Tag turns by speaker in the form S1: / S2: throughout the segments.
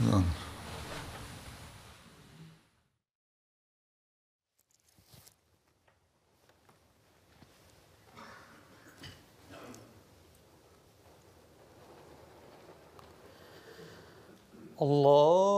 S1: 음. Allah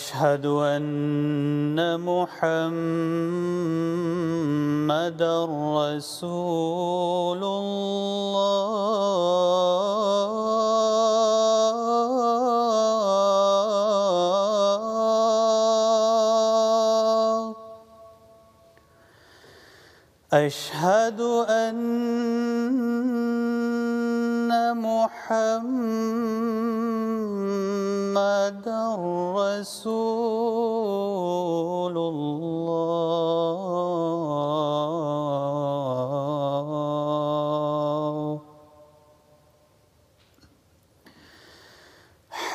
S1: أشهد ان محمدا رسول الله اشهد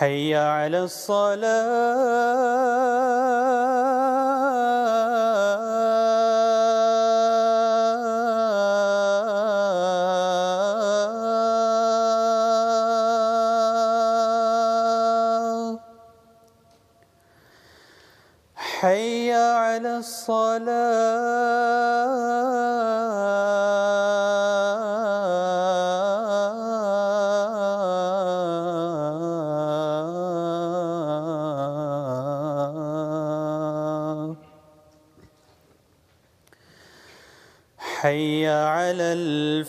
S1: حي على الصلاه حي على الفلاح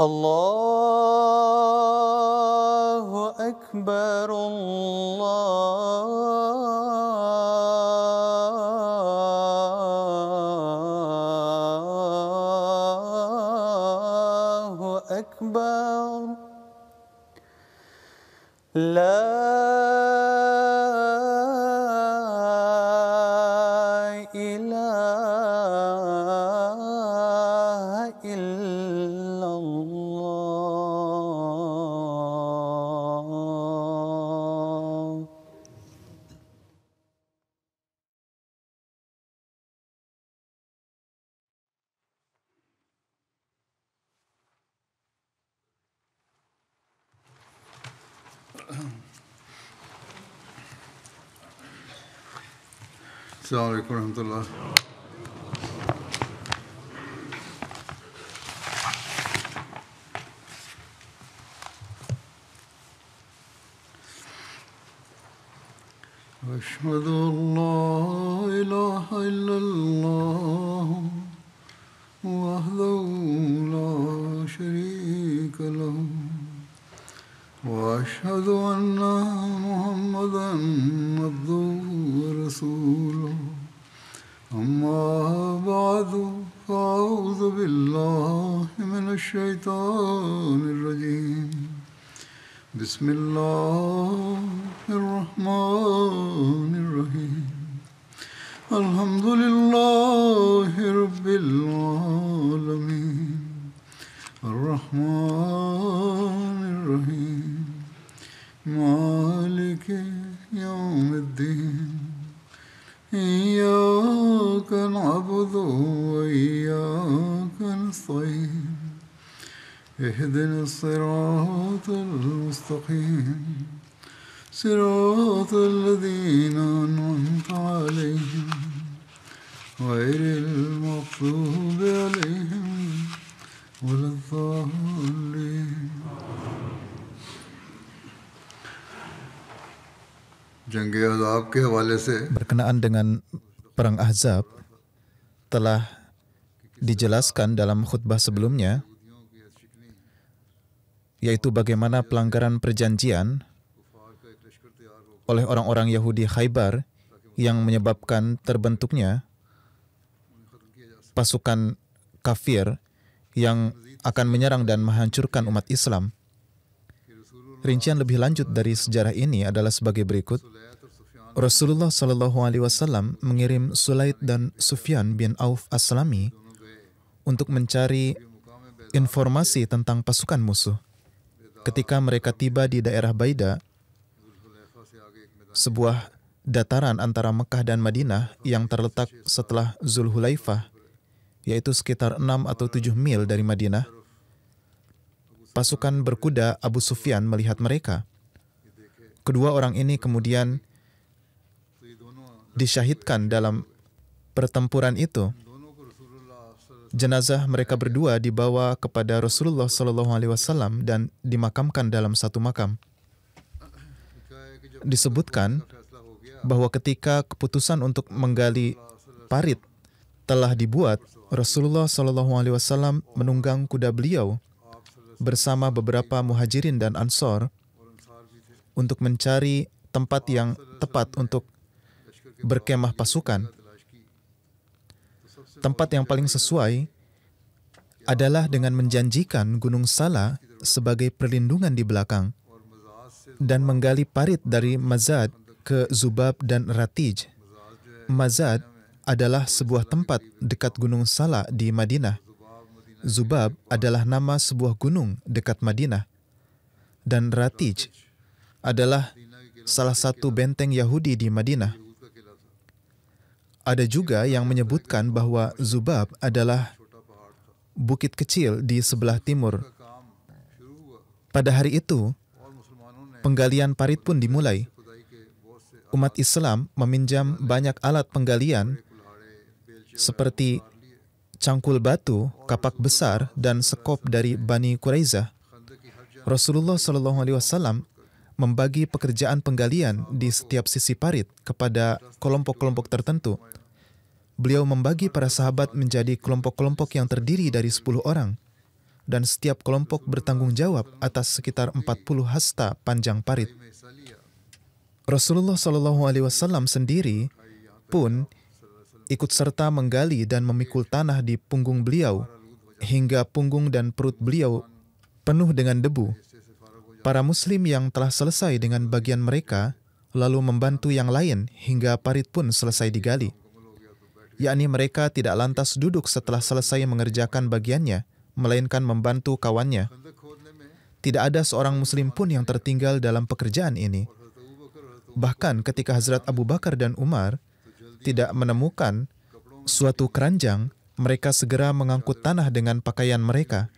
S1: الله أكبر الله
S2: الشيطان الرجيم بسم الله
S3: berkenaan dengan perang Ahzab telah dijelaskan dalam khutbah sebelumnya yaitu bagaimana pelanggaran perjanjian oleh orang-orang Yahudi Khaybar yang menyebabkan terbentuknya pasukan kafir yang akan menyerang dan menghancurkan umat Islam. Rincian lebih lanjut dari sejarah ini adalah sebagai berikut. Rasulullah Shallallahu Alaihi Wasallam mengirim Sulaid dan Sufyan bin Auf Aslami untuk mencari informasi tentang pasukan musuh. Ketika mereka tiba di daerah Baida, sebuah dataran antara Mekah dan Madinah yang terletak setelah Zulhulaifah, yaitu sekitar 6 atau 7 mil dari Madinah, pasukan berkuda Abu Sufyan melihat mereka. Kedua orang ini kemudian disyahidkan dalam pertempuran itu. Jenazah mereka berdua dibawa kepada Rasulullah Shallallahu Alaihi Wasallam dan dimakamkan dalam satu makam. Disebutkan bahwa ketika keputusan untuk menggali parit telah dibuat, Rasulullah Shallallahu Alaihi Wasallam menunggang kuda beliau bersama beberapa muhajirin dan ansor untuk mencari tempat yang tepat untuk berkemah pasukan, tempat yang paling sesuai adalah dengan menjanjikan Gunung Sala sebagai perlindungan di belakang dan menggali parit dari Mazad ke Zubab dan Ratij. Mazad adalah sebuah tempat dekat Gunung Sala di Madinah. Zubab adalah nama sebuah gunung dekat Madinah. Dan Ratij adalah salah satu benteng Yahudi di Madinah. Ada juga yang menyebutkan bahwa Zubab adalah bukit kecil di sebelah timur. Pada hari itu, penggalian parit pun dimulai. Umat Islam meminjam banyak alat penggalian seperti cangkul batu, kapak besar, dan sekop dari Bani Quraizah. Rasulullah SAW membagi pekerjaan penggalian di setiap sisi parit kepada kelompok-kelompok tertentu. Beliau membagi para sahabat menjadi kelompok-kelompok yang terdiri dari 10 orang, dan setiap kelompok bertanggung jawab atas sekitar 40 hasta panjang parit. Rasulullah Shallallahu Alaihi Wasallam sendiri pun ikut serta menggali dan memikul tanah di punggung beliau hingga punggung dan perut beliau penuh dengan debu. Para Muslim yang telah selesai dengan bagian mereka lalu membantu yang lain hingga parit pun selesai digali. Yakni mereka tidak lantas duduk setelah selesai mengerjakan bagiannya, melainkan membantu kawannya. Tidak ada seorang Muslim pun yang tertinggal dalam pekerjaan ini. Bahkan ketika Hazrat Abu Bakar dan Umar tidak menemukan suatu keranjang, mereka segera mengangkut tanah dengan pakaian mereka.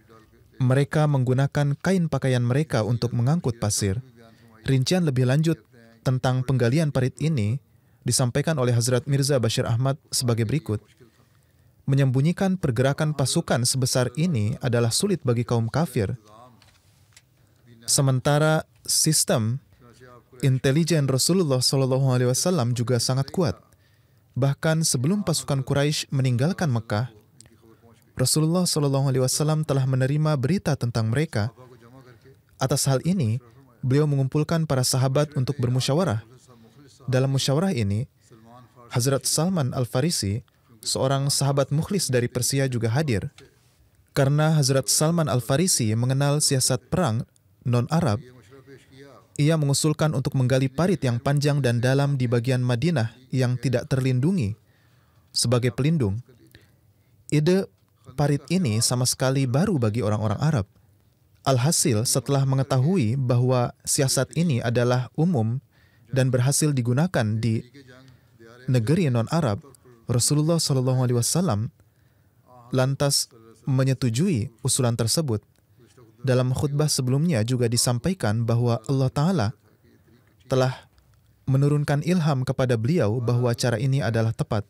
S3: Mereka menggunakan kain pakaian mereka untuk mengangkut pasir. Rincian lebih lanjut tentang penggalian parit ini disampaikan oleh Hazrat Mirza Bashir Ahmad sebagai berikut. Menyembunyikan pergerakan pasukan sebesar ini adalah sulit bagi kaum kafir. Sementara sistem intelijen Rasulullah Shallallahu Alaihi Wasallam juga sangat kuat. Bahkan sebelum pasukan Quraisy meninggalkan Mekah, Rasulullah Shallallahu Alaihi Wasallam telah menerima berita tentang mereka. Atas hal ini, beliau mengumpulkan para sahabat untuk bermusyawarah. Dalam musyawarah ini, Hazrat Salman Al Farisi, seorang sahabat mukhlis dari Persia juga hadir. Karena Hazrat Salman Al Farisi mengenal siasat perang non-Arab, ia mengusulkan untuk menggali parit yang panjang dan dalam di bagian Madinah yang tidak terlindungi sebagai pelindung. Ide parit ini sama sekali baru bagi orang-orang Arab. Alhasil, setelah mengetahui bahwa siasat ini adalah umum dan berhasil digunakan di negeri non-Arab, Rasulullah Shallallahu Alaihi Wasallam lantas menyetujui usulan tersebut. Dalam khutbah sebelumnya juga disampaikan bahwa Allah Ta'ala telah menurunkan ilham kepada beliau bahwa cara ini adalah tepat.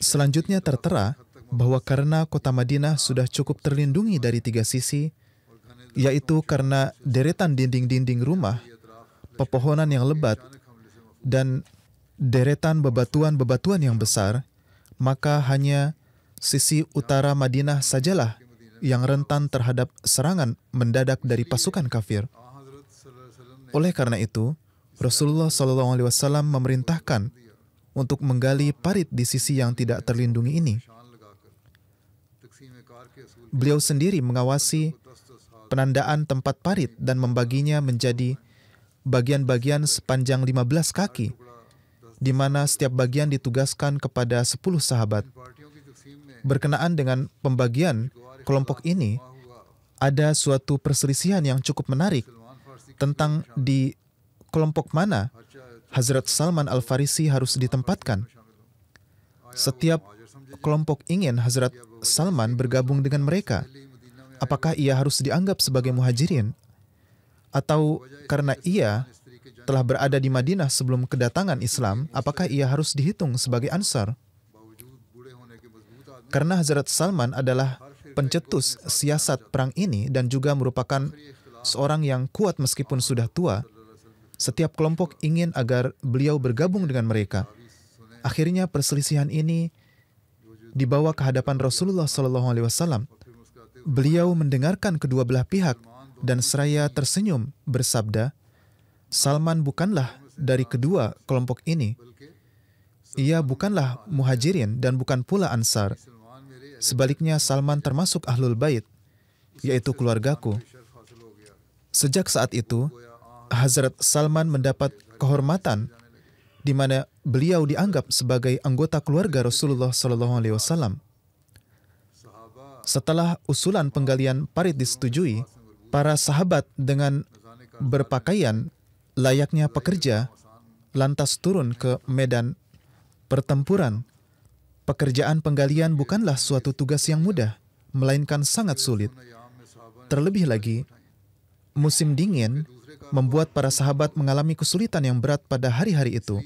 S3: Selanjutnya tertera bahwa karena kota Madinah sudah cukup terlindungi dari tiga sisi, yaitu karena deretan dinding-dinding rumah, pepohonan yang lebat, dan deretan bebatuan-bebatuan yang besar, maka hanya sisi utara Madinah sajalah yang rentan terhadap serangan mendadak dari pasukan kafir. Oleh karena itu, Rasulullah SAW memerintahkan untuk menggali parit di sisi yang tidak terlindungi ini Beliau sendiri mengawasi penandaan tempat parit dan membaginya menjadi bagian-bagian sepanjang 15 kaki, di mana setiap bagian ditugaskan kepada 10 sahabat. Berkenaan dengan pembagian kelompok ini, ada suatu perselisihan yang cukup menarik tentang di kelompok mana Hazrat Salman Al-Farisi harus ditempatkan. Setiap kelompok ingin Hazrat Salman bergabung dengan mereka? Apakah ia harus dianggap sebagai muhajirin? Atau karena ia telah berada di Madinah sebelum kedatangan Islam, apakah ia harus dihitung sebagai ansar? Karena Hazrat Salman adalah pencetus siasat perang ini dan juga merupakan seorang yang kuat meskipun sudah tua, setiap kelompok ingin agar beliau bergabung dengan mereka. Akhirnya perselisihan ini dibawa ke hadapan Rasulullah Shallallahu Alaihi Wasallam. Beliau mendengarkan kedua belah pihak dan seraya tersenyum bersabda, Salman bukanlah dari kedua kelompok ini. Ia bukanlah muhajirin dan bukan pula ansar. Sebaliknya Salman termasuk ahlul bait, yaitu keluargaku. Sejak saat itu, Hazrat Salman mendapat kehormatan di mana beliau dianggap sebagai anggota keluarga Rasulullah Shallallahu Alaihi Wasallam. Setelah usulan penggalian parit disetujui, para sahabat dengan berpakaian layaknya pekerja lantas turun ke medan pertempuran. Pekerjaan penggalian bukanlah suatu tugas yang mudah, melainkan sangat sulit. Terlebih lagi, musim dingin membuat para sahabat mengalami kesulitan yang berat pada hari-hari itu.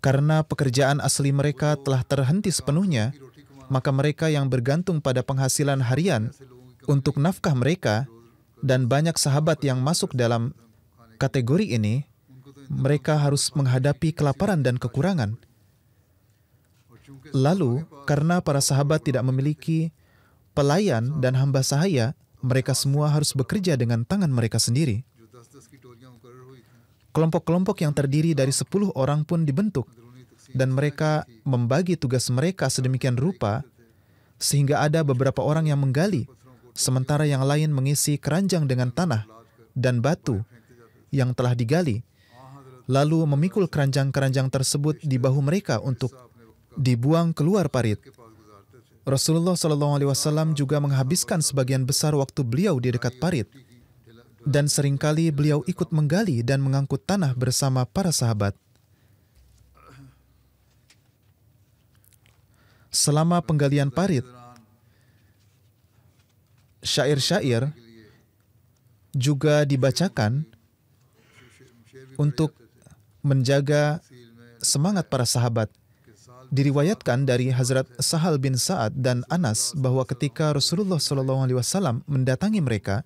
S3: Karena pekerjaan asli mereka telah terhenti sepenuhnya, maka mereka yang bergantung pada penghasilan harian untuk nafkah mereka dan banyak sahabat yang masuk dalam kategori ini, mereka harus menghadapi kelaparan dan kekurangan. Lalu, karena para sahabat tidak memiliki pelayan dan hamba sahaya, mereka semua harus bekerja dengan tangan mereka sendiri. Kelompok-kelompok yang terdiri dari sepuluh orang pun dibentuk dan mereka membagi tugas mereka sedemikian rupa sehingga ada beberapa orang yang menggali, sementara yang lain mengisi keranjang dengan tanah dan batu yang telah digali, lalu memikul keranjang-keranjang tersebut di bahu mereka untuk dibuang keluar parit. Rasulullah Shallallahu Wasallam juga menghabiskan sebagian besar waktu beliau di dekat parit dan seringkali beliau ikut menggali dan mengangkut tanah bersama para sahabat. Selama penggalian parit, syair-syair juga dibacakan untuk menjaga semangat para sahabat. Diriwayatkan dari Hazrat Sahal bin Sa'ad dan Anas bahwa ketika Rasulullah SAW mendatangi mereka,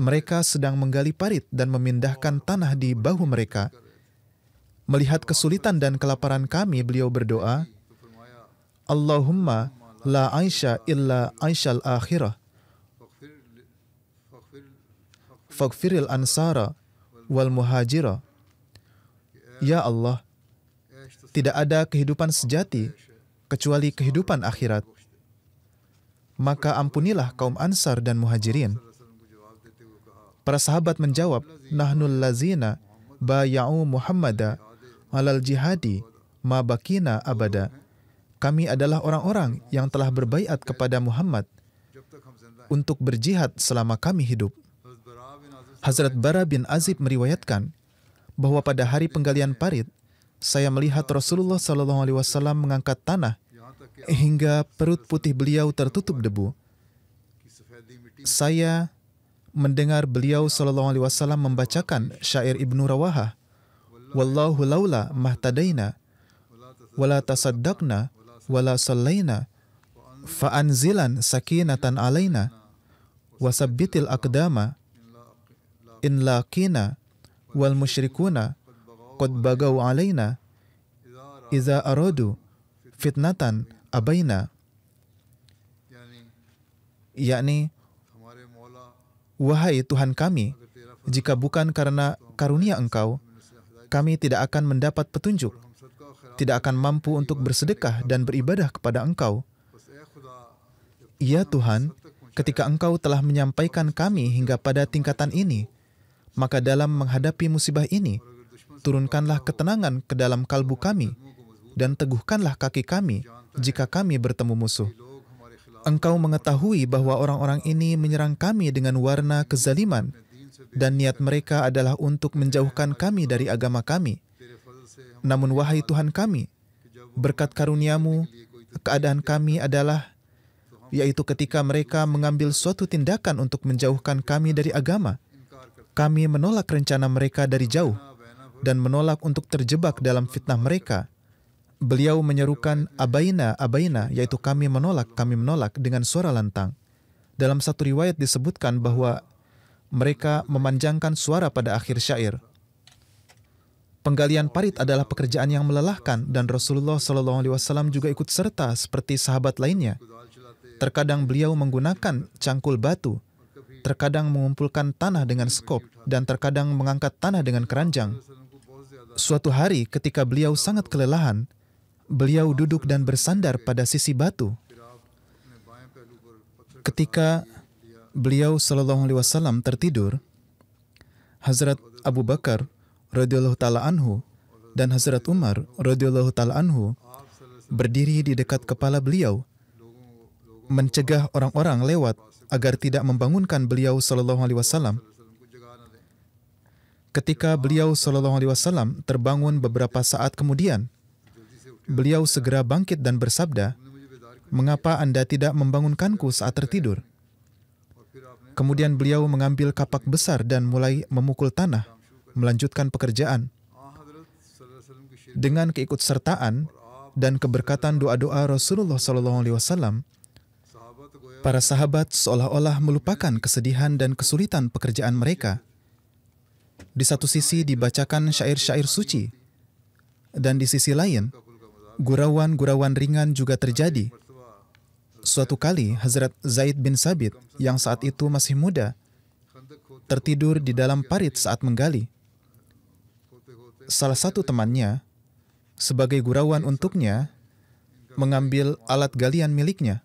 S3: mereka sedang menggali parit dan memindahkan tanah di bahu mereka. Melihat kesulitan dan kelaparan kami, beliau berdoa, Allahumma la aisha illa aishal akhirah. fakfiril ansara wal muhajira. Ya Allah, tidak ada kehidupan sejati kecuali kehidupan akhirat. Maka ampunilah kaum ansar dan muhajirin. Para sahabat menjawab, Nahnul lazina bayau Muhammada alal jihadi ma bakina abada. Kami adalah orang-orang yang telah berbaiat kepada Muhammad untuk berjihad selama kami hidup. Hazrat Bara bin Azib meriwayatkan bahwa pada hari penggalian parit, saya melihat Rasulullah Shallallahu Alaihi Wasallam mengangkat tanah hingga perut putih beliau tertutup debu. Saya mendengar beliau sallallahu alaihi wasallam membacakan syair Ibnu Rawaha. Wallahu laula mahtadaina wala tasaddaqna wala sallaina anzilan sakinatan alaina wasabbitil aqdama in laqina wal musyrikuna qad bagaw alaina idza aradu fitnatan abaina yakni Wahai Tuhan kami, jika bukan karena karunia Engkau, kami tidak akan mendapat petunjuk, tidak akan mampu untuk bersedekah dan beribadah kepada Engkau. Ya Tuhan, ketika Engkau telah menyampaikan kami hingga pada tingkatan ini, maka dalam menghadapi musibah ini, turunkanlah ketenangan ke dalam kalbu kami dan teguhkanlah kaki kami jika kami bertemu musuh. Engkau mengetahui bahwa orang-orang ini menyerang kami dengan warna kezaliman, dan niat mereka adalah untuk menjauhkan kami dari agama kami. Namun wahai Tuhan kami, berkat karuniamu, keadaan kami adalah yaitu ketika mereka mengambil suatu tindakan untuk menjauhkan kami dari agama. Kami menolak rencana mereka dari jauh dan menolak untuk terjebak dalam fitnah mereka beliau menyerukan abaina, abaina, yaitu kami menolak, kami menolak dengan suara lantang. Dalam satu riwayat disebutkan bahwa mereka memanjangkan suara pada akhir syair. Penggalian parit adalah pekerjaan yang melelahkan dan Rasulullah Shallallahu Alaihi Wasallam juga ikut serta seperti sahabat lainnya. Terkadang beliau menggunakan cangkul batu, terkadang mengumpulkan tanah dengan skop, dan terkadang mengangkat tanah dengan keranjang. Suatu hari ketika beliau sangat kelelahan, beliau duduk dan bersandar pada sisi batu. Ketika beliau sallallahu Alaihi Wasallam tertidur, Hazrat Abu Bakar radhiyallahu taala anhu dan Hazrat Umar radhiyallahu taala anhu berdiri di dekat kepala beliau, mencegah orang-orang lewat agar tidak membangunkan beliau sallallahu Alaihi Wasallam. Ketika beliau sallallahu Alaihi Wasallam terbangun beberapa saat kemudian, Beliau segera bangkit dan bersabda, Mengapa Anda tidak membangunkanku saat tertidur? Kemudian beliau mengambil kapak besar dan mulai memukul tanah, melanjutkan pekerjaan. Dengan keikutsertaan dan keberkatan doa-doa Rasulullah SAW, para sahabat seolah-olah melupakan kesedihan dan kesulitan pekerjaan mereka. Di satu sisi dibacakan syair-syair suci, dan di sisi lain Gurauan-gurauan ringan juga terjadi. Suatu kali, Hazrat Zaid bin Sabit yang saat itu masih muda, tertidur di dalam parit saat menggali. Salah satu temannya, sebagai gurauan untuknya, mengambil alat galian miliknya.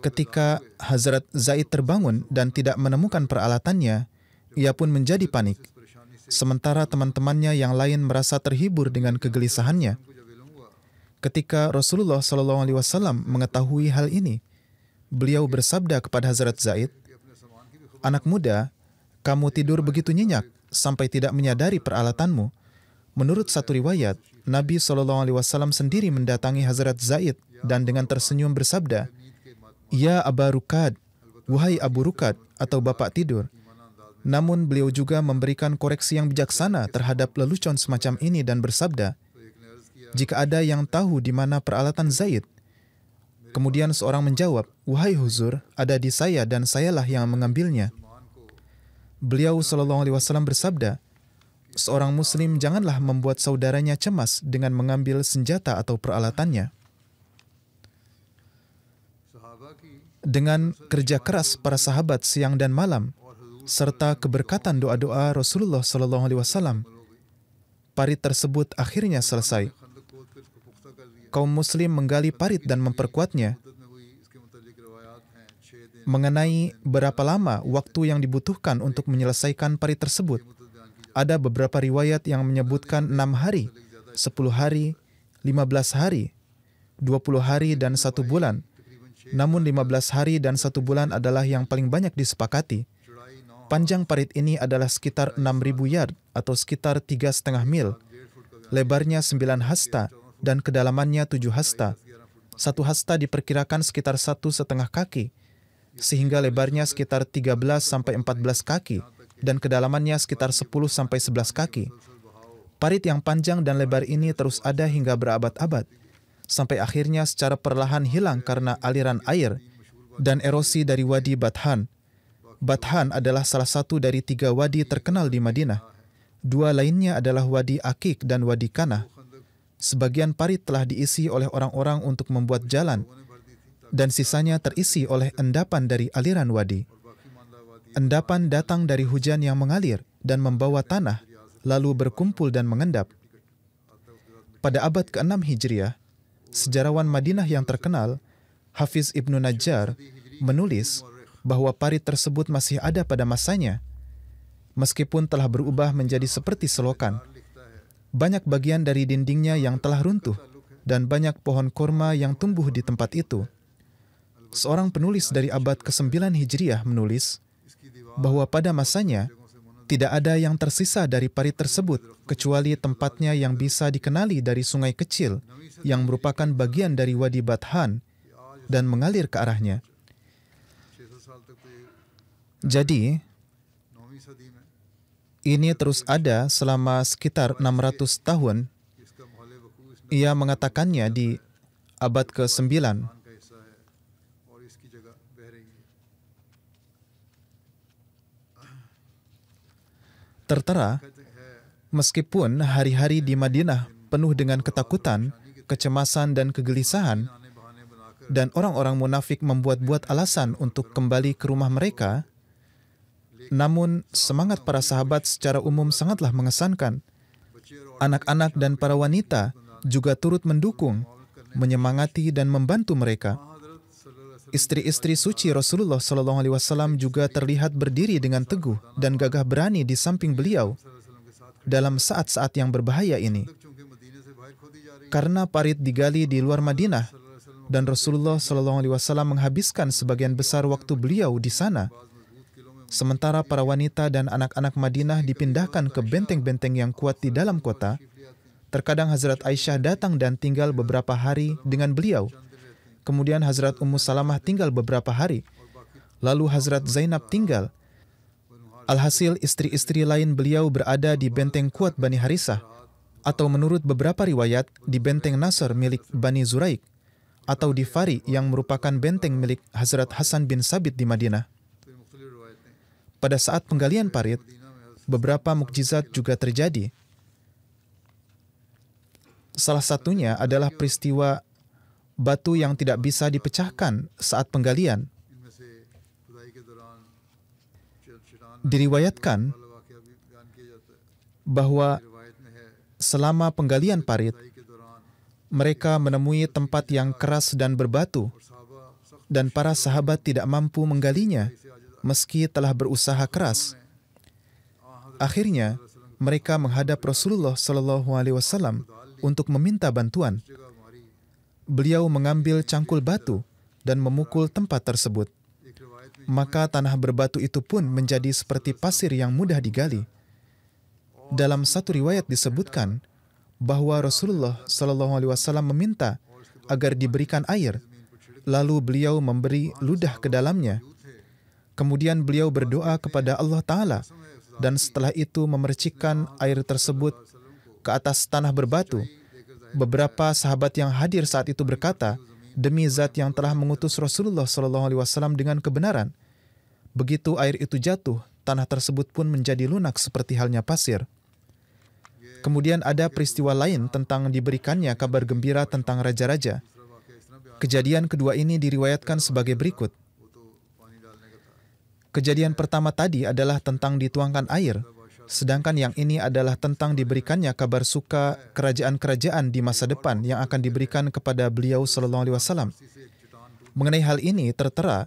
S3: Ketika Hazrat Zaid terbangun dan tidak menemukan peralatannya, ia pun menjadi panik. Sementara teman-temannya yang lain merasa terhibur dengan kegelisahannya. Ketika Rasulullah saw mengetahui hal ini, beliau bersabda kepada Hazrat Zaid, "Anak muda, kamu tidur begitu nyenyak sampai tidak menyadari peralatanmu." Menurut satu riwayat, Nabi saw sendiri mendatangi Hazrat Zaid dan dengan tersenyum bersabda, "Ya Abu Rukad, wahai Abu Rukad atau bapak tidur." Namun beliau juga memberikan koreksi yang bijaksana terhadap lelucon semacam ini dan bersabda, jika ada yang tahu di mana peralatan Zaid. Kemudian seorang menjawab, Wahai Huzur, ada di saya dan sayalah yang mengambilnya. Beliau Shallallahu Alaihi Wasallam bersabda, seorang Muslim janganlah membuat saudaranya cemas dengan mengambil senjata atau peralatannya. Dengan kerja keras para sahabat siang dan malam, serta keberkatan doa-doa Rasulullah SAW, Alaihi Wasallam, parit tersebut akhirnya selesai kaum muslim menggali parit dan memperkuatnya mengenai berapa lama waktu yang dibutuhkan untuk menyelesaikan parit tersebut. Ada beberapa riwayat yang menyebutkan enam hari, sepuluh hari, lima belas hari, dua puluh hari, dan satu bulan. Namun lima belas hari dan satu bulan adalah yang paling banyak disepakati. Panjang parit ini adalah sekitar enam ribu yard atau sekitar tiga setengah mil. Lebarnya sembilan hasta dan kedalamannya tujuh hasta. Satu hasta diperkirakan sekitar satu setengah kaki, sehingga lebarnya sekitar 13 sampai 14 kaki dan kedalamannya sekitar 10 sampai 11 kaki. Parit yang panjang dan lebar ini terus ada hingga berabad-abad, sampai akhirnya secara perlahan hilang karena aliran air dan erosi dari Wadi Bathan. Bathan adalah salah satu dari tiga wadi terkenal di Madinah. Dua lainnya adalah Wadi Akik dan Wadi Kana sebagian parit telah diisi oleh orang-orang untuk membuat jalan, dan sisanya terisi oleh endapan dari aliran wadi. Endapan datang dari hujan yang mengalir dan membawa tanah, lalu berkumpul dan mengendap. Pada abad ke-6 Hijriah, sejarawan Madinah yang terkenal, Hafiz Ibnu Najjar, menulis bahwa parit tersebut masih ada pada masanya, meskipun telah berubah menjadi seperti selokan, banyak bagian dari dindingnya yang telah runtuh, dan banyak pohon korma yang tumbuh di tempat itu. Seorang penulis dari abad ke-9 Hijriah menulis bahwa pada masanya, tidak ada yang tersisa dari parit tersebut, kecuali tempatnya yang bisa dikenali dari sungai kecil yang merupakan bagian dari Wadi Bathan dan mengalir ke arahnya. Jadi, ini terus ada selama sekitar 600 tahun. Ia mengatakannya di abad ke-9. Tertera, meskipun hari-hari di Madinah penuh dengan ketakutan, kecemasan, dan kegelisahan, dan orang-orang munafik membuat-buat alasan untuk kembali ke rumah mereka, namun, semangat para sahabat secara umum sangatlah mengesankan. Anak-anak dan para wanita juga turut mendukung, menyemangati dan membantu mereka. Istri-istri suci Rasulullah Shallallahu Alaihi Wasallam juga terlihat berdiri dengan teguh dan gagah berani di samping beliau dalam saat-saat yang berbahaya ini. Karena parit digali di luar Madinah dan Rasulullah Shallallahu Alaihi Wasallam menghabiskan sebagian besar waktu beliau di sana, Sementara para wanita dan anak-anak Madinah dipindahkan ke benteng-benteng yang kuat di dalam kota, terkadang Hazrat Aisyah datang dan tinggal beberapa hari dengan beliau. Kemudian Hazrat Ummu Salamah tinggal beberapa hari. Lalu Hazrat Zainab tinggal. Alhasil istri-istri lain beliau berada di benteng kuat Bani Harisah atau menurut beberapa riwayat di benteng Nasr milik Bani Zuraik atau di Fari yang merupakan benteng milik Hazrat Hasan bin Sabit di Madinah. Pada saat penggalian parit, beberapa mukjizat juga terjadi. Salah satunya adalah peristiwa batu yang tidak bisa dipecahkan saat penggalian. Diriwayatkan bahwa selama penggalian parit, mereka menemui tempat yang keras dan berbatu, dan para sahabat tidak mampu menggalinya meski telah berusaha keras. Akhirnya, mereka menghadap Rasulullah Shallallahu Alaihi Wasallam untuk meminta bantuan. Beliau mengambil cangkul batu dan memukul tempat tersebut. Maka tanah berbatu itu pun menjadi seperti pasir yang mudah digali. Dalam satu riwayat disebutkan bahwa Rasulullah Shallallahu Alaihi Wasallam meminta agar diberikan air, lalu beliau memberi ludah ke dalamnya Kemudian beliau berdoa kepada Allah Ta'ala dan setelah itu memercikkan air tersebut ke atas tanah berbatu. Beberapa sahabat yang hadir saat itu berkata, demi zat yang telah mengutus Rasulullah SAW dengan kebenaran. Begitu air itu jatuh, tanah tersebut pun menjadi lunak seperti halnya pasir. Kemudian ada peristiwa lain tentang diberikannya kabar gembira tentang raja-raja. Kejadian kedua ini diriwayatkan sebagai berikut. Kejadian pertama tadi adalah tentang dituangkan air, sedangkan yang ini adalah tentang diberikannya kabar suka kerajaan-kerajaan di masa depan yang akan diberikan kepada beliau sallallahu alaihi wasallam. Mengenai hal ini tertera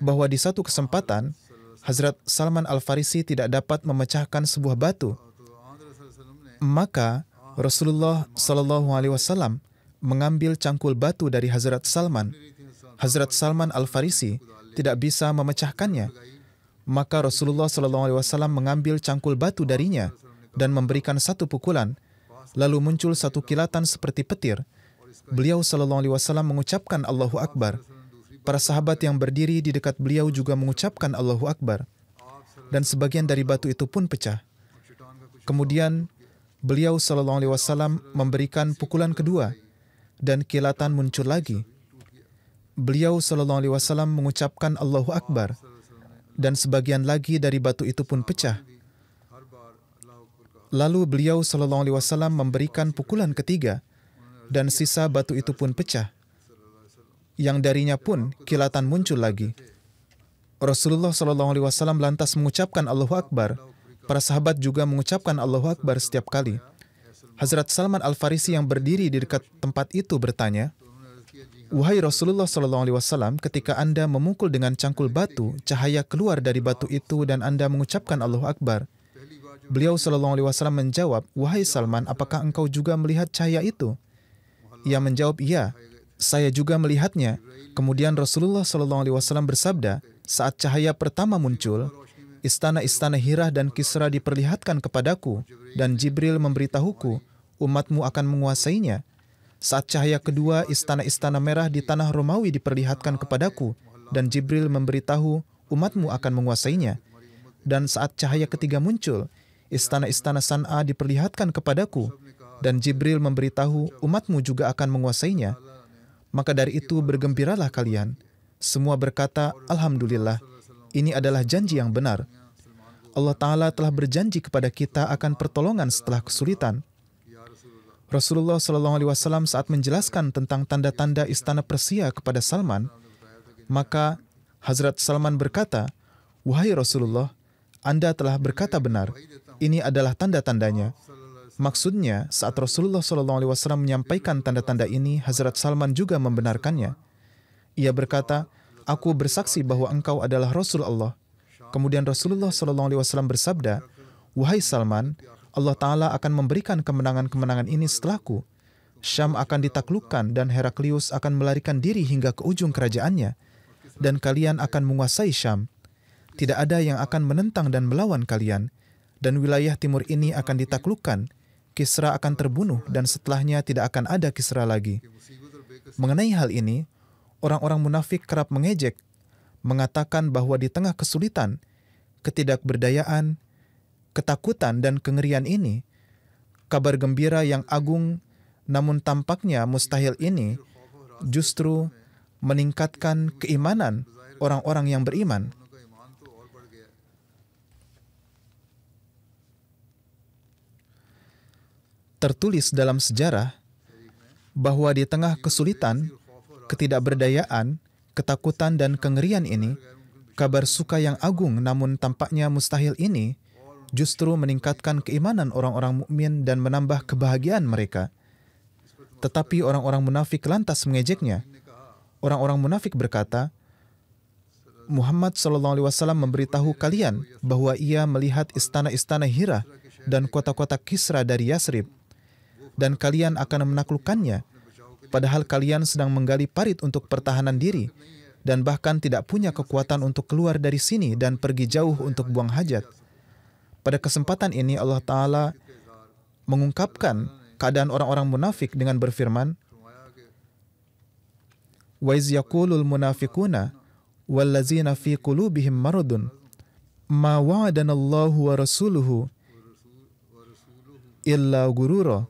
S3: bahwa di satu kesempatan Hazrat Salman Al-Farisi tidak dapat memecahkan sebuah batu. Maka Rasulullah sallallahu alaihi wasallam mengambil cangkul batu dari Hazrat Salman. Hazrat Salman Al-Farisi tidak bisa memecahkannya. Maka Rasulullah SAW mengambil cangkul batu darinya dan memberikan satu pukulan, lalu muncul satu kilatan seperti petir. Beliau SAW mengucapkan Allahu Akbar. Para sahabat yang berdiri di dekat beliau juga mengucapkan Allahu Akbar. Dan sebagian dari batu itu pun pecah. Kemudian beliau SAW memberikan pukulan kedua dan kilatan muncul lagi beliau Shallallahu Alaihi Wasallam mengucapkan Allahu Akbar dan sebagian lagi dari batu itu pun pecah. Lalu beliau Shallallahu Alaihi Wasallam memberikan pukulan ketiga dan sisa batu itu pun pecah. Yang darinya pun kilatan muncul lagi. Rasulullah Shallallahu Alaihi Wasallam lantas mengucapkan Allahu Akbar. Para sahabat juga mengucapkan Allahu Akbar setiap kali. Hazrat Salman Al Farisi yang berdiri di dekat tempat itu bertanya, Wahai Rasulullah Shallallahu Alaihi Wasallam, ketika anda memukul dengan cangkul batu, cahaya keluar dari batu itu dan anda mengucapkan Allahu Akbar. Beliau Shallallahu Alaihi Wasallam menjawab, wahai Salman, apakah engkau juga melihat cahaya itu? Ia menjawab, iya. Saya juga melihatnya. Kemudian Rasulullah Shallallahu Alaihi Wasallam bersabda, saat cahaya pertama muncul, istana-istana Hirah dan Kisra diperlihatkan kepadaku, dan Jibril memberitahuku, umatmu akan menguasainya. Saat cahaya kedua, istana-istana merah di tanah Romawi diperlihatkan kepadaku, dan Jibril memberitahu umatmu akan menguasainya. Dan saat cahaya ketiga muncul, istana-istana San'a diperlihatkan kepadaku, dan Jibril memberitahu umatmu juga akan menguasainya. Maka dari itu bergembiralah kalian. Semua berkata, Alhamdulillah, ini adalah janji yang benar. Allah Ta'ala telah berjanji kepada kita akan pertolongan setelah kesulitan. Rasulullah Shallallahu Alaihi Wasallam saat menjelaskan tentang tanda-tanda istana Persia kepada Salman, maka Hazrat Salman berkata, "Wahai Rasulullah, Anda telah berkata benar. Ini adalah tanda-tandanya." Maksudnya, saat Rasulullah Shallallahu Alaihi Wasallam menyampaikan tanda-tanda ini, Hazrat Salman juga membenarkannya. Ia berkata, "Aku bersaksi bahwa engkau adalah Rasulullah." Kemudian Rasulullah Shallallahu Alaihi Wasallam bersabda, "Wahai Salman, Allah Ta'ala akan memberikan kemenangan-kemenangan ini setelahku. Syam akan ditaklukkan dan Heraklius akan melarikan diri hingga ke ujung kerajaannya. Dan kalian akan menguasai Syam. Tidak ada yang akan menentang dan melawan kalian. Dan wilayah timur ini akan ditaklukkan. Kisra akan terbunuh dan setelahnya tidak akan ada Kisra lagi. Mengenai hal ini, orang-orang munafik kerap mengejek, mengatakan bahwa di tengah kesulitan, ketidakberdayaan, ketakutan dan kengerian ini, kabar gembira yang agung namun tampaknya mustahil ini justru meningkatkan keimanan orang-orang yang beriman. Tertulis dalam sejarah bahwa di tengah kesulitan, ketidakberdayaan, ketakutan, dan kengerian ini, kabar suka yang agung namun tampaknya mustahil ini justru meningkatkan keimanan orang-orang mukmin dan menambah kebahagiaan mereka. Tetapi orang-orang munafik lantas mengejeknya. Orang-orang munafik berkata, Muhammad Shallallahu Alaihi Wasallam memberitahu kalian bahwa ia melihat istana-istana Hira dan kota-kota Kisra dari Yasrib, dan kalian akan menaklukkannya, padahal kalian sedang menggali parit untuk pertahanan diri, dan bahkan tidak punya kekuatan untuk keluar dari sini dan pergi jauh untuk buang hajat. Pada kesempatan ini Allah Ta'ala mengungkapkan keadaan orang-orang munafik dengan berfirman, وَإِذْ يَقُولُ الْمُنَافِقُونَ وَالَّذِينَ فِي قُلُوبِهِمْ مَا اللَّهُ وَرَسُولُهُ إِلَّا غُرُورًا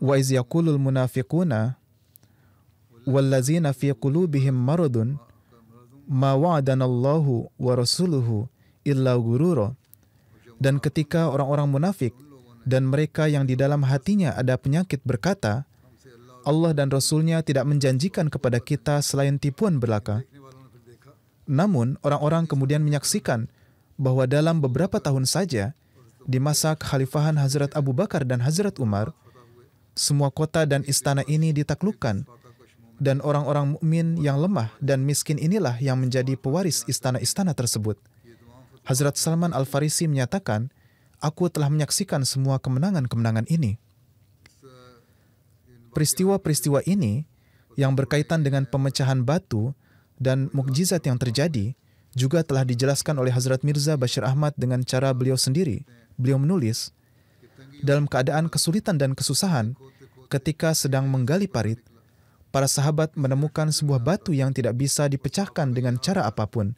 S3: وَإِذْ يَقُولُ الْمُنَافِقُونَ والذين في قلوبهم مرض ما وعدنا الله ورسوله إلا غرورا. Dan ketika orang-orang munafik dan mereka yang di dalam hatinya ada penyakit berkata, Allah dan Rasulnya tidak menjanjikan kepada kita selain tipuan belaka. Namun, orang-orang kemudian menyaksikan bahwa dalam beberapa tahun saja, di masa kekhalifahan Hazrat Abu Bakar dan Hazrat Umar, semua kota dan istana ini ditaklukkan dan orang-orang mukmin yang lemah dan miskin inilah yang menjadi pewaris istana-istana tersebut. Hazrat Salman Al-Farisi menyatakan, Aku telah menyaksikan semua kemenangan-kemenangan ini. Peristiwa-peristiwa ini yang berkaitan dengan pemecahan batu dan mukjizat yang terjadi juga telah dijelaskan oleh Hazrat Mirza Bashir Ahmad dengan cara beliau sendiri. Beliau menulis, dalam keadaan kesulitan dan kesusahan, ketika sedang menggali parit, para sahabat menemukan sebuah batu yang tidak bisa dipecahkan dengan cara apapun.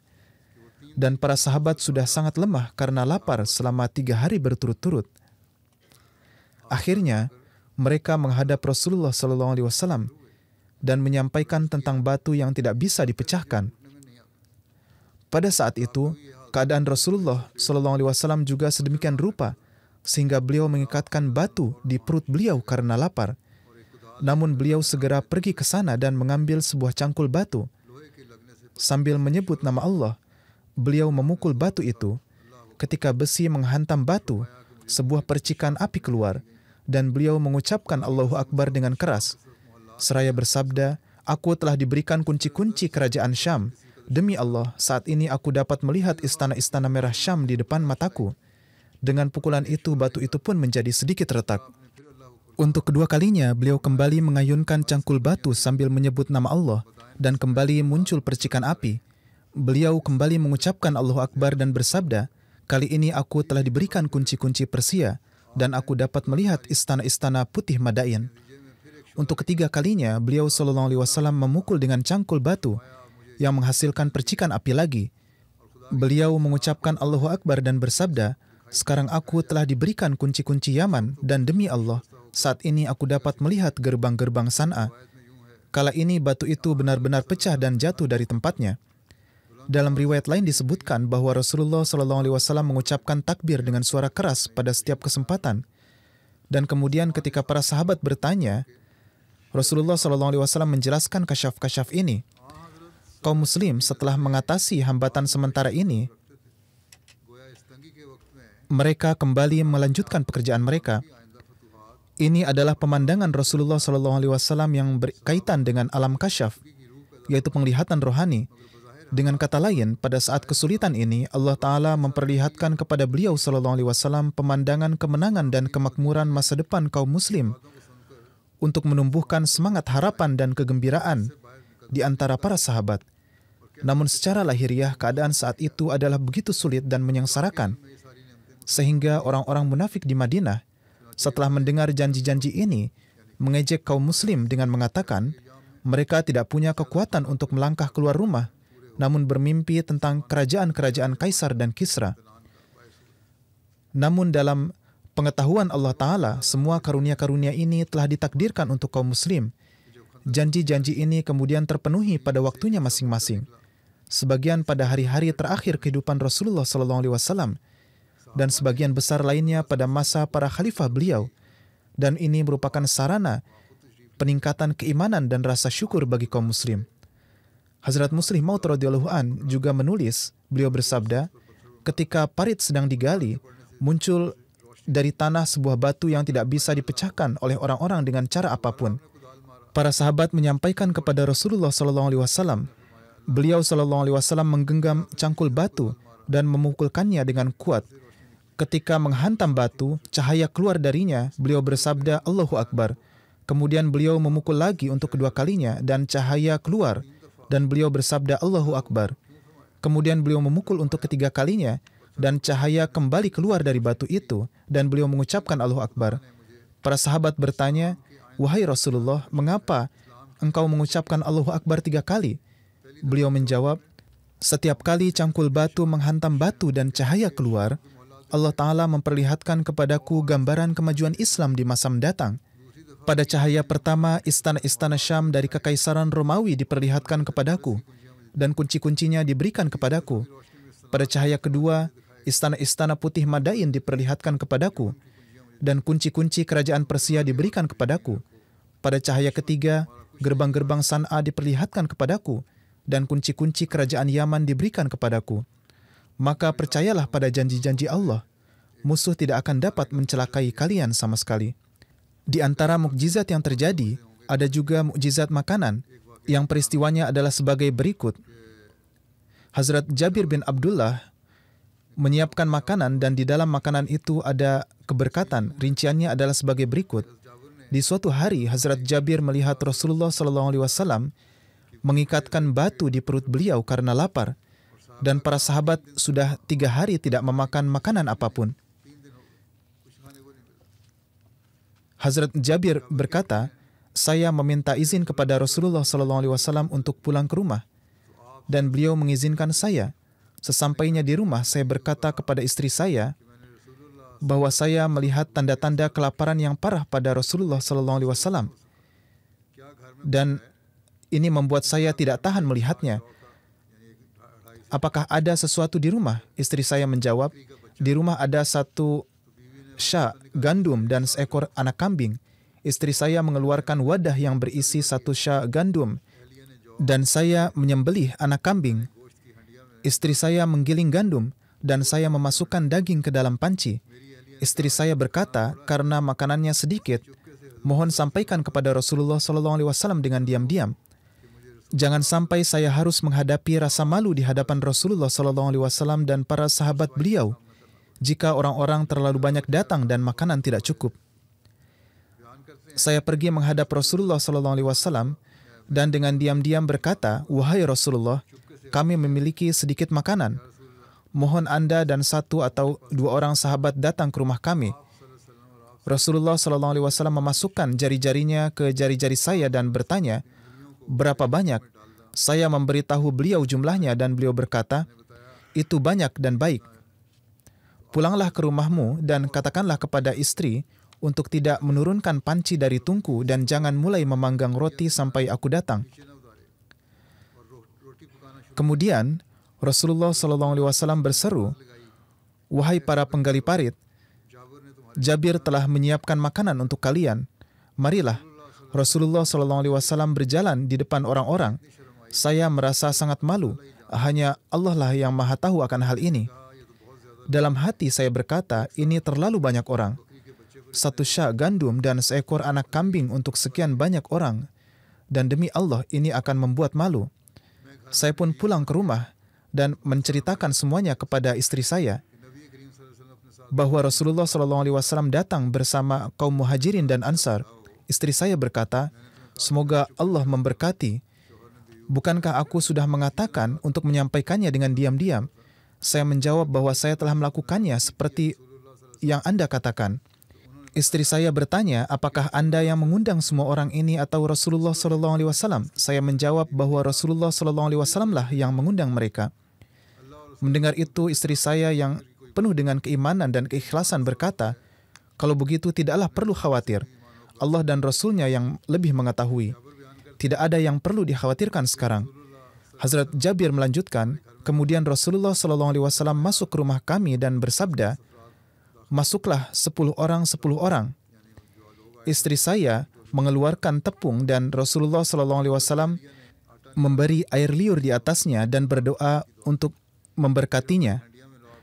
S3: Dan para sahabat sudah sangat lemah karena lapar selama tiga hari berturut-turut. Akhirnya, mereka menghadap Rasulullah SAW dan menyampaikan tentang batu yang tidak bisa dipecahkan. Pada saat itu, keadaan Rasulullah SAW juga sedemikian rupa sehingga beliau mengikatkan batu di perut beliau karena lapar namun beliau segera pergi ke sana dan mengambil sebuah cangkul batu. Sambil menyebut nama Allah, beliau memukul batu itu. Ketika besi menghantam batu, sebuah percikan api keluar, dan beliau mengucapkan Allahu Akbar dengan keras. Seraya bersabda, Aku telah diberikan kunci-kunci kerajaan Syam. Demi Allah, saat ini aku dapat melihat istana-istana merah Syam di depan mataku. Dengan pukulan itu, batu itu pun menjadi sedikit retak. Untuk kedua kalinya, beliau kembali mengayunkan cangkul batu sambil menyebut nama Allah dan kembali muncul percikan api. Beliau kembali mengucapkan Allah Akbar dan bersabda, Kali ini aku telah diberikan kunci-kunci Persia dan aku dapat melihat istana-istana putih Madain. Untuk ketiga kalinya, beliau Shallallahu Alaihi Wasallam memukul dengan cangkul batu yang menghasilkan percikan api lagi. Beliau mengucapkan Allahu Akbar dan bersabda, sekarang aku telah diberikan kunci-kunci Yaman dan demi Allah, saat ini aku dapat melihat gerbang-gerbang San'a. Kala ini batu itu benar-benar pecah dan jatuh dari tempatnya. Dalam riwayat lain disebutkan bahwa Rasulullah SAW mengucapkan takbir dengan suara keras pada setiap kesempatan. Dan kemudian ketika para sahabat bertanya, Rasulullah SAW menjelaskan kasyaf-kasyaf ini. Kaum muslim setelah mengatasi hambatan sementara ini, mereka kembali melanjutkan pekerjaan mereka. Ini adalah pemandangan Rasulullah Shallallahu Alaihi Wasallam yang berkaitan dengan alam kasyaf, yaitu penglihatan rohani. Dengan kata lain, pada saat kesulitan ini, Allah Ta'ala memperlihatkan kepada beliau Sallallahu Alaihi Wasallam pemandangan kemenangan dan kemakmuran masa depan kaum muslim untuk menumbuhkan semangat harapan dan kegembiraan di antara para sahabat. Namun secara lahiriah, keadaan saat itu adalah begitu sulit dan menyengsarakan, sehingga orang-orang munafik di Madinah setelah mendengar janji-janji ini, mengejek kaum muslim dengan mengatakan mereka tidak punya kekuatan untuk melangkah keluar rumah, namun bermimpi tentang kerajaan-kerajaan Kaisar dan Kisra. Namun dalam pengetahuan Allah Ta'ala, semua karunia-karunia ini telah ditakdirkan untuk kaum muslim. Janji-janji ini kemudian terpenuhi pada waktunya masing-masing. Sebagian pada hari-hari terakhir kehidupan Rasulullah SAW, dan sebagian besar lainnya pada masa para khalifah beliau. Dan ini merupakan sarana peningkatan keimanan dan rasa syukur bagi kaum muslim. Hazrat Muslim Maut an juga menulis, beliau bersabda, ketika parit sedang digali, muncul dari tanah sebuah batu yang tidak bisa dipecahkan oleh orang-orang dengan cara apapun. Para sahabat menyampaikan kepada Rasulullah SAW, beliau SAW menggenggam cangkul batu dan memukulkannya dengan kuat Ketika menghantam batu, cahaya keluar darinya, beliau bersabda, Allahu Akbar. Kemudian beliau memukul lagi untuk kedua kalinya, dan cahaya keluar. Dan beliau bersabda, Allahu Akbar. Kemudian beliau memukul untuk ketiga kalinya, dan cahaya kembali keluar dari batu itu, dan beliau mengucapkan Allahu Akbar. Para sahabat bertanya, Wahai Rasulullah, mengapa engkau mengucapkan Allahu Akbar tiga kali? Beliau menjawab, setiap kali cangkul batu menghantam batu dan cahaya keluar, Allah Ta'ala memperlihatkan kepadaku gambaran kemajuan Islam di masa mendatang. Pada cahaya pertama, istana-istana Syam dari Kekaisaran Romawi diperlihatkan kepadaku, dan kunci-kuncinya diberikan kepadaku. Pada cahaya kedua, istana-istana putih Madain diperlihatkan kepadaku, dan kunci-kunci kerajaan Persia diberikan kepadaku. Pada cahaya ketiga, gerbang-gerbang San'a diperlihatkan kepadaku, dan kunci-kunci kerajaan Yaman diberikan kepadaku maka percayalah pada janji-janji Allah. Musuh tidak akan dapat mencelakai kalian sama sekali. Di antara mukjizat yang terjadi, ada juga mukjizat makanan yang peristiwanya adalah sebagai berikut. Hazrat Jabir bin Abdullah menyiapkan makanan dan di dalam makanan itu ada keberkatan. Rinciannya adalah sebagai berikut. Di suatu hari Hazrat Jabir melihat Rasulullah SAW mengikatkan batu di perut beliau karena lapar dan para sahabat sudah tiga hari tidak memakan makanan apapun. Hazrat Jabir berkata, saya meminta izin kepada Rasulullah SAW untuk pulang ke rumah, dan beliau mengizinkan saya. Sesampainya di rumah, saya berkata kepada istri saya bahwa saya melihat tanda-tanda kelaparan yang parah pada Rasulullah SAW, dan ini membuat saya tidak tahan melihatnya apakah ada sesuatu di rumah? Istri saya menjawab, di rumah ada satu syak, gandum, dan seekor anak kambing. Istri saya mengeluarkan wadah yang berisi satu syak gandum, dan saya menyembelih anak kambing. Istri saya menggiling gandum, dan saya memasukkan daging ke dalam panci. Istri saya berkata, karena makanannya sedikit, mohon sampaikan kepada Rasulullah SAW dengan diam-diam. Jangan sampai saya harus menghadapi rasa malu di hadapan Rasulullah Sallallahu Alaihi Wasallam dan para sahabat beliau jika orang-orang terlalu banyak datang dan makanan tidak cukup. Saya pergi menghadap Rasulullah Sallallahu Alaihi Wasallam dan dengan diam-diam berkata, wahai Rasulullah, kami memiliki sedikit makanan. Mohon Anda dan satu atau dua orang sahabat datang ke rumah kami. Rasulullah Sallallahu Alaihi Wasallam memasukkan jari-jarinya ke jari-jari saya dan bertanya, berapa banyak? Saya memberitahu beliau jumlahnya dan beliau berkata, itu banyak dan baik. Pulanglah ke rumahmu dan katakanlah kepada istri untuk tidak menurunkan panci dari tungku dan jangan mulai memanggang roti sampai aku datang. Kemudian Rasulullah SAW berseru, wahai para penggali parit, Jabir telah menyiapkan makanan untuk kalian. Marilah, Rasulullah SAW berjalan di depan orang-orang, saya merasa sangat malu. Hanya Allah lah yang maha tahu akan hal ini. Dalam hati saya berkata, ini terlalu banyak orang. Satu syak gandum dan seekor anak kambing untuk sekian banyak orang. Dan demi Allah, ini akan membuat malu. Saya pun pulang ke rumah dan menceritakan semuanya kepada istri saya bahwa Rasulullah SAW datang bersama kaum muhajirin dan ansar istri saya berkata, Semoga Allah memberkati. Bukankah aku sudah mengatakan untuk menyampaikannya dengan diam-diam? Saya menjawab bahwa saya telah melakukannya seperti yang Anda katakan. Istri saya bertanya, apakah Anda yang mengundang semua orang ini atau Rasulullah SAW? Saya menjawab bahwa Rasulullah SAW lah yang mengundang mereka. Mendengar itu, istri saya yang penuh dengan keimanan dan keikhlasan berkata, kalau begitu tidaklah perlu khawatir. Allah dan Rasulnya yang lebih mengetahui. Tidak ada yang perlu dikhawatirkan sekarang. Hazrat Jabir melanjutkan, kemudian Rasulullah SAW masuk ke rumah kami dan bersabda, Masuklah sepuluh orang sepuluh orang. Istri saya mengeluarkan tepung dan Rasulullah SAW memberi air liur di atasnya dan berdoa untuk memberkatinya.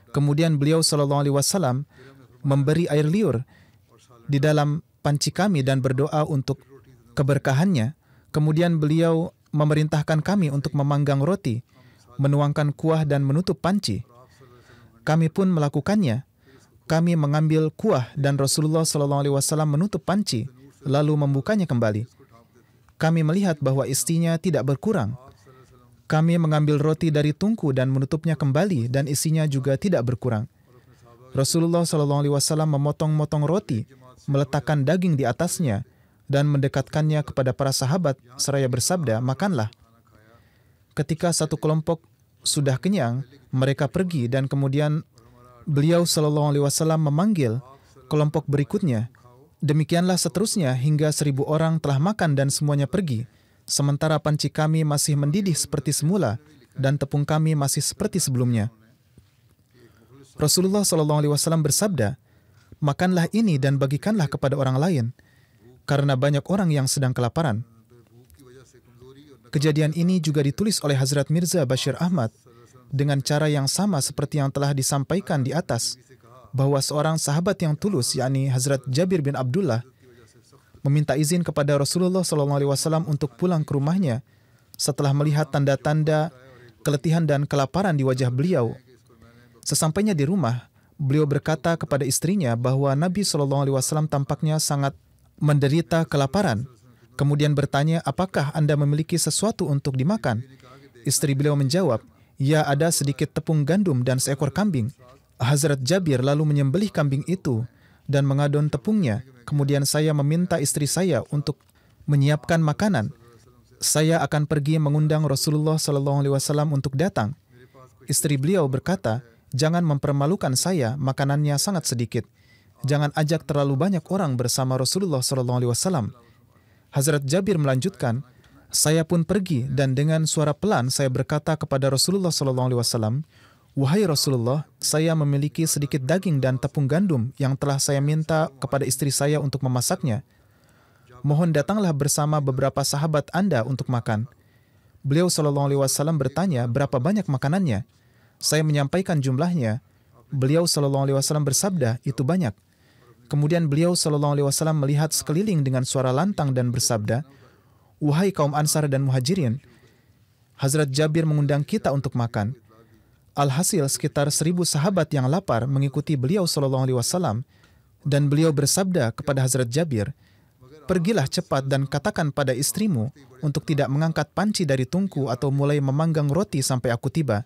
S3: Kemudian beliau Shallallahu Alaihi Wasallam memberi air liur di dalam panci kami dan berdoa untuk keberkahannya. Kemudian beliau memerintahkan kami untuk memanggang roti, menuangkan kuah dan menutup panci. Kami pun melakukannya. Kami mengambil kuah dan Rasulullah SAW menutup panci, lalu membukanya kembali. Kami melihat bahwa istinya tidak berkurang. Kami mengambil roti dari tungku dan menutupnya kembali dan isinya juga tidak berkurang. Rasulullah SAW memotong-motong roti meletakkan daging di atasnya, dan mendekatkannya kepada para sahabat seraya bersabda, makanlah. Ketika satu kelompok sudah kenyang, mereka pergi dan kemudian beliau Shallallahu Alaihi Wasallam memanggil kelompok berikutnya. Demikianlah seterusnya hingga seribu orang telah makan dan semuanya pergi, sementara panci kami masih mendidih seperti semula dan tepung kami masih seperti sebelumnya. Rasulullah SAW Alaihi Wasallam bersabda, makanlah ini dan bagikanlah kepada orang lain, karena banyak orang yang sedang kelaparan. Kejadian ini juga ditulis oleh Hazrat Mirza Bashir Ahmad dengan cara yang sama seperti yang telah disampaikan di atas, bahwa seorang sahabat yang tulus, yakni Hazrat Jabir bin Abdullah, meminta izin kepada Rasulullah SAW untuk pulang ke rumahnya setelah melihat tanda-tanda keletihan dan kelaparan di wajah beliau. Sesampainya di rumah, beliau berkata kepada istrinya bahwa Nabi Shallallahu Alaihi Wasallam tampaknya sangat menderita kelaparan. Kemudian bertanya, apakah anda memiliki sesuatu untuk dimakan? Istri beliau menjawab, ya ada sedikit tepung gandum dan seekor kambing. Hazrat Jabir lalu menyembelih kambing itu dan mengadon tepungnya. Kemudian saya meminta istri saya untuk menyiapkan makanan. Saya akan pergi mengundang Rasulullah Shallallahu Alaihi Wasallam untuk datang. Istri beliau berkata, Jangan mempermalukan saya, makanannya sangat sedikit. Jangan ajak terlalu banyak orang bersama Rasulullah SAW. Hazrat Jabir melanjutkan, saya pun pergi dan dengan suara pelan saya berkata kepada Rasulullah SAW, Wahai Rasulullah, saya memiliki sedikit daging dan tepung gandum yang telah saya minta kepada istri saya untuk memasaknya. Mohon datanglah bersama beberapa sahabat Anda untuk makan. Beliau SAW bertanya berapa banyak makanannya. Saya menyampaikan jumlahnya. Beliau Shallallahu Alaihi Wasallam bersabda, itu banyak. Kemudian beliau Shallallahu Alaihi Wasallam melihat sekeliling dengan suara lantang dan bersabda, Wahai kaum Ansar dan Muhajirin, Hazrat Jabir mengundang kita untuk makan. Alhasil sekitar seribu sahabat yang lapar mengikuti beliau Shallallahu Alaihi Wasallam dan beliau bersabda kepada Hazrat Jabir, Pergilah cepat dan katakan pada istrimu untuk tidak mengangkat panci dari tungku atau mulai memanggang roti sampai aku tiba.'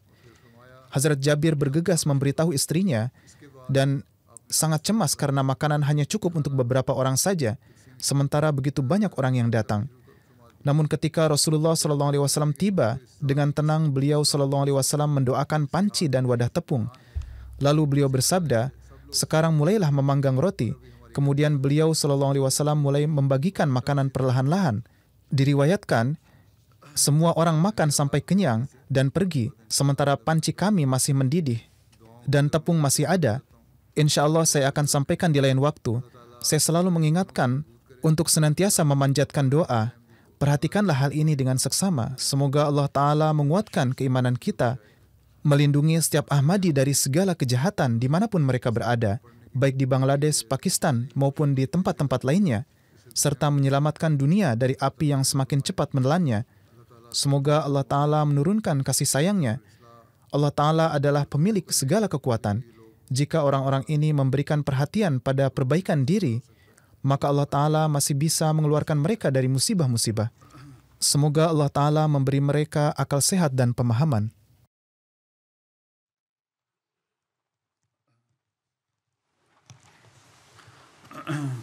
S3: Hazrat Jabir bergegas memberitahu istrinya dan sangat cemas karena makanan hanya cukup untuk beberapa orang saja, sementara begitu banyak orang yang datang. Namun ketika Rasulullah SAW tiba, dengan tenang beliau SAW mendoakan panci dan wadah tepung. Lalu beliau bersabda, sekarang mulailah memanggang roti. Kemudian beliau SAW mulai membagikan makanan perlahan-lahan. Diriwayatkan, semua orang makan sampai kenyang, dan pergi, sementara panci kami masih mendidih dan tepung masih ada, insya Allah saya akan sampaikan di lain waktu. Saya selalu mengingatkan untuk senantiasa memanjatkan doa. Perhatikanlah hal ini dengan seksama. Semoga Allah Ta'ala menguatkan keimanan kita, melindungi setiap Ahmadi dari segala kejahatan dimanapun mereka berada, baik di Bangladesh, Pakistan, maupun di tempat-tempat lainnya, serta menyelamatkan dunia dari api yang semakin cepat menelannya, Semoga Allah Ta'ala menurunkan kasih sayangnya. Allah Ta'ala adalah pemilik segala kekuatan. Jika orang-orang ini memberikan perhatian pada perbaikan diri, maka Allah Ta'ala masih bisa mengeluarkan mereka dari musibah-musibah. Semoga Allah Ta'ala memberi mereka akal sehat dan pemahaman.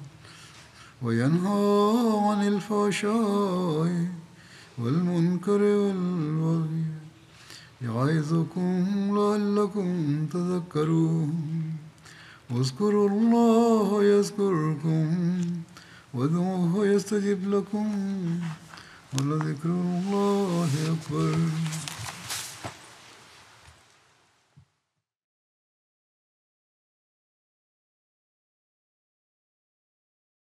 S2: وينهى عن الفحشاء والمنكر والبغي يعظكم لعلكم تذكرون واذكروا الله يذكركم وادعوه يستجب لكم ولذكر
S1: الله أكبر